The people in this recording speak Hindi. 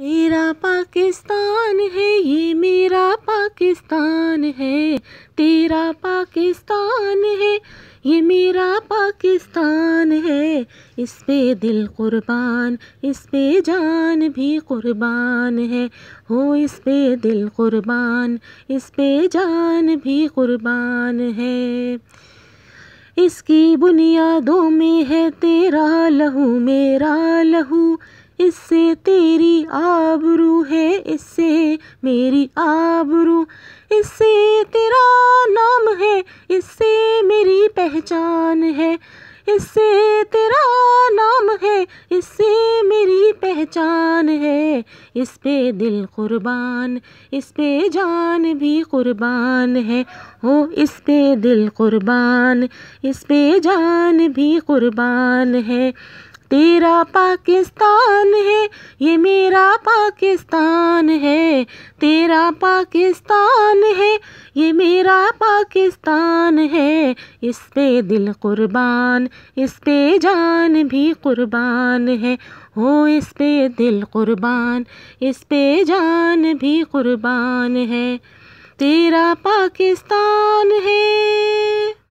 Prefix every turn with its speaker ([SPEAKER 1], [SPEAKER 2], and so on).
[SPEAKER 1] तेरा पाकिस्तान है ये मेरा पाकिस्तान है तेरा पाकिस्तान है ये मेरा पाकिस्तान है इस पे दिल कुर्बान इस पे जान भी कुर्बान है हो इस पे दिल कुर्बान इस पे जान भी कुर्बान है इसकी बुनियादों में है तेरा लहू मेरा लहू इससे तेरी आबरू है इससे मेरी आबरू इससे तेरा नाम है इससे मेरी पहचान है इससे तेरा नाम है इससे मेरी पहचान है इस पे दिल कुर्बान इस पे जान भी कुर्बान है हो इस पे दिल कुर्बान इस पे जान भी कुर्बान है तेरा पाकिस्तान है ये मेरा पाकिस्तान है तेरा पाकिस्तान है ये मेरा पाकिस्तान है इस पे दिल कुर्बान इस पे जान भी कुर्बान है हो इस पे दिल कुर्बान इस पे जान भी कुर्बान है तेरा पाकिस्तान है